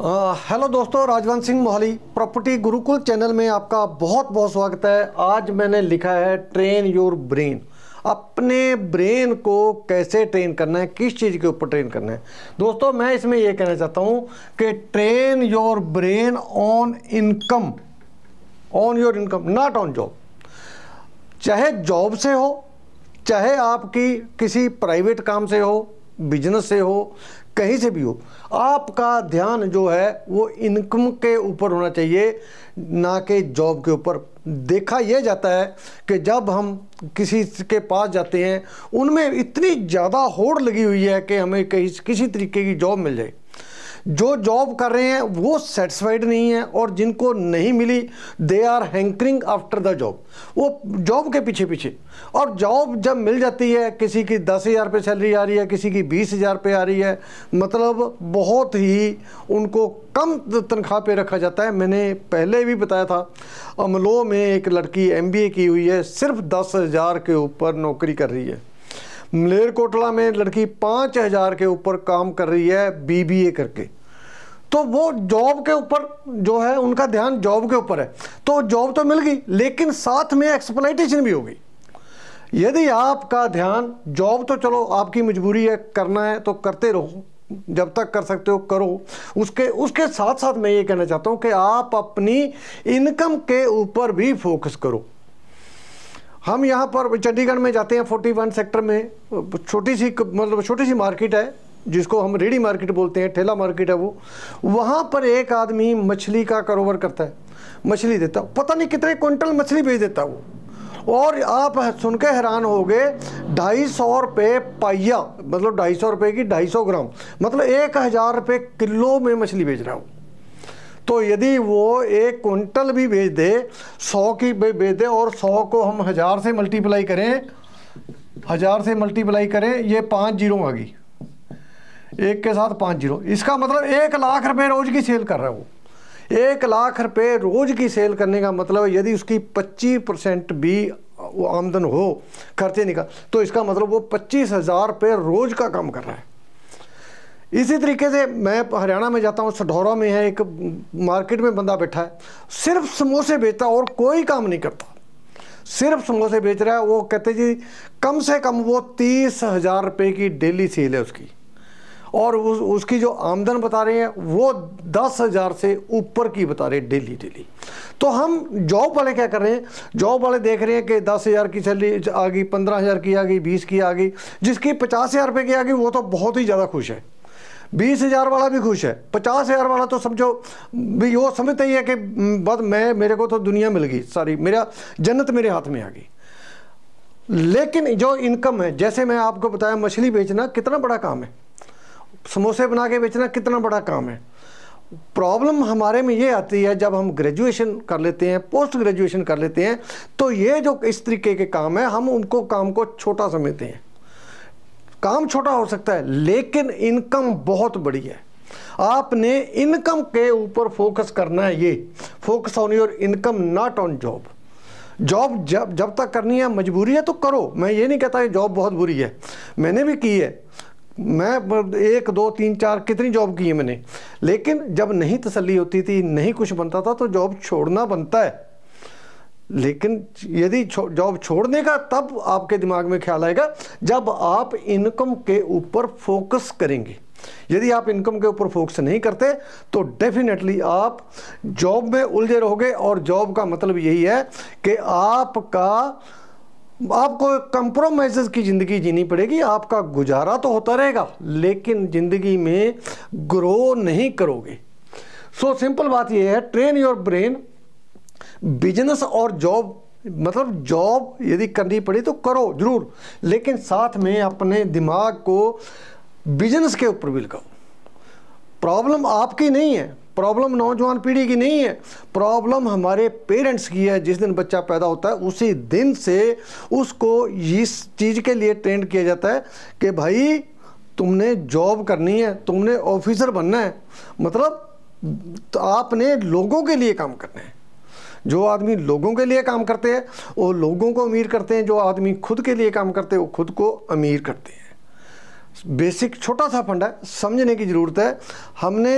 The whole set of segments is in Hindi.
हेलो दोस्तों राजवंत सिंह मोहाली प्रॉपर्टी गुरुकुल चैनल में आपका बहुत बहुत स्वागत है आज मैंने लिखा है ट्रेन योर ब्रेन अपने ब्रेन को कैसे ट्रेन करना है किस चीज़ के ऊपर ट्रेन करना है दोस्तों मैं इसमें यह कहना चाहता हूँ कि train your brain on income on your income not on job चाहे जॉब से हो चाहे आपकी किसी प्राइवेट काम से हो बिजनेस से हो कहीं से भी हो आपका ध्यान जो है वो इनकम के ऊपर होना चाहिए ना कि जॉब के ऊपर देखा यह जाता है कि जब हम किसी के पास जाते हैं उनमें इतनी ज़्यादा होड़ लगी हुई है कि हमें कहीं किसी तरीके की जॉब मिल जाए जो जॉब कर रहे हैं वो सेटिस्फाइड नहीं है और जिनको नहीं मिली they are hankering after the job वो जॉब के पीछे पीछे और जॉब जब मिल जाती है किसी की दस हज़ार रुपये सैलरी आ रही है किसी की बीस हज़ार रुपये आ रही है मतलब बहुत ही उनको कम तनख्वाह पे रखा जाता है मैंने पहले भी बताया था अमलो में एक लड़की एमबीए की हुई है सिर्फ दस हज़ार के ऊपर नौकरी कर रही है मलेरकोटला में लड़की पाँच हज़ार के ऊपर काम कर रही है बीबीए करके तो वो जॉब के ऊपर जो है उनका ध्यान जॉब के ऊपर है तो जॉब तो मिल गई लेकिन साथ में एक्सप्लाइटेशन भी होगी यदि आपका ध्यान जॉब तो चलो आपकी मजबूरी है करना है तो करते रहो जब तक कर सकते हो करो उसके उसके साथ साथ मैं ये कहना चाहता हूँ कि आप अपनी इनकम के ऊपर भी फोकस करो हम यहाँ पर चंडीगढ़ में जाते हैं फोर्टी वन सेक्टर में छोटी सी मतलब छोटी सी मार्केट है जिसको हम रेडी मार्केट बोलते हैं ठेला मार्केट है वो वहाँ पर एक आदमी मछली का कारोबार करता है मछली देता पता नहीं कितने क्विंटल मछली बेच देता वो और आप सुन के हैरान हो गए ढाई सौ रुपये पाइया मतलब ढाई सौ रुपये की ढाई सौ ग्राम मतलब एक हज़ार रुपये किलो में मछली बेच रहा हूँ तो यदि वो एक क्विंटल भी बेच दे सौ की बेच दे और सौ को हम हज़ार से मल्टीप्लाई करें हज़ार से मल्टीप्लाई करें ये पाँच जीरो आ गई एक के साथ पाँच जीरो इसका मतलब एक लाख रुपए रोज़ की सेल कर रहा है वो एक लाख रुपए रोज़ की सेल करने का मतलब यदि उसकी पच्चीस परसेंट भी आमदन हो खर्चे निकाल तो इसका मतलब वो पच्चीस हज़ार रुपये रोज़ का काम कर रहा है इसी तरीके से मैं हरियाणा में जाता हूँ सढौरा में है एक मार्केट में बंदा बैठा है सिर्फ समोसे बेचता और कोई काम नहीं करता सिर्फ समोसे बेच रहा है वो कहते जी कम से कम वो तीस हज़ार रुपये की डेली सेल है उसकी और उस उसकी जो आमदन बता रहे हैं वो दस हज़ार से ऊपर की बता रहे डेली डेली तो हम जॉब वाले क्या कर रहे हैं जॉब वाले देख रहे हैं कि दस हज़ार की सैलरी आ गई पंद्रह हज़ार की आ गई बीस की आ गई जिसकी पचास हज़ार रुपये की आ गई वो तो बहुत ही ज़्यादा खुश है बीस हज़ार वाला भी खुश है पचास हज़ार वाला तो समझो भी वो समझते ही है कि बस मैं मेरे को तो दुनिया मिल गई सारी मेरा जन्नत मेरे हाथ में आ गई लेकिन जो इनकम है जैसे मैं आपको बताया मछली बेचना कितना बड़ा काम है समोसे बना के बेचना कितना बड़ा काम है प्रॉब्लम हमारे में ये आती है जब हम ग्रेजुएशन कर लेते हैं पोस्ट ग्रेजुएशन कर लेते हैं तो ये जो इस तरीके के काम है हम उनको काम को छोटा समझते हैं काम छोटा हो सकता है लेकिन इनकम बहुत बड़ी है आपने इनकम के ऊपर फोकस करना है ये focus on your income not on job job जब जब तक करनी है मजबूरी है तो करो मैं ये नहीं कहता कि जॉब बहुत बुरी है मैंने भी की है मैं एक दो तीन चार कितनी जॉब की है मैंने लेकिन जब नहीं तसल्ली होती थी नहीं कुछ बनता था तो जॉब छोड़ना बनता है लेकिन यदि जॉब छोड़ने का तब आपके दिमाग में ख्याल आएगा जब आप इनकम के ऊपर फोकस करेंगे यदि आप इनकम के ऊपर फोकस नहीं करते तो डेफिनेटली आप जॉब में उलझे रहोगे और जॉब का मतलब यही है कि आपका आपको कंप्रोमाइज़ की ज़िंदगी जीनी पड़ेगी आपका गुजारा तो होता रहेगा लेकिन ज़िंदगी में ग्रो नहीं करोगे सो so, सिंपल बात यह है ट्रेन योर ब्रेन बिजनेस और जॉब मतलब जॉब यदि करनी पड़ी तो करो जरूर लेकिन साथ में अपने दिमाग को बिजनेस के ऊपर भी लगाओ प्रॉब्लम आपकी नहीं है प्रॉब्लम नौजवान पीढ़ी की नहीं है प्रॉब्लम हमारे पेरेंट्स की है जिस दिन बच्चा पैदा होता है उसी दिन से उसको इस चीज़ के लिए ट्रेंड किया जाता है कि भाई तुमने जॉब करनी है तुमने ऑफिसर बनना है मतलब तो आपने लोगों के लिए काम करना है जो आदमी लोगों के लिए काम करते हैं वो लोगों को अमीर करते हैं जो आदमी खुद के लिए काम करते हैं वो खुद को अमीर करते हैं बेसिक छोटा सा फंड है समझने की ज़रूरत है हमने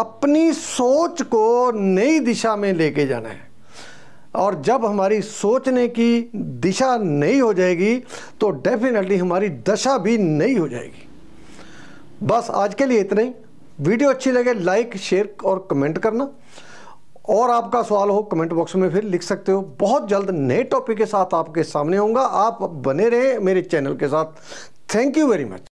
अपनी सोच को नई दिशा में लेके जाना है और जब हमारी सोचने की दिशा नहीं हो जाएगी तो डेफिनेटली हमारी दशा भी नहीं हो जाएगी बस आज के लिए इतना ही वीडियो अच्छी लगे लाइक शेयर और कमेंट करना और आपका सवाल हो कमेंट बॉक्स में फिर लिख सकते हो बहुत जल्द नए टॉपिक के साथ आपके सामने होंगे आप बने रहें मेरे चैनल के साथ थैंक यू वेरी मच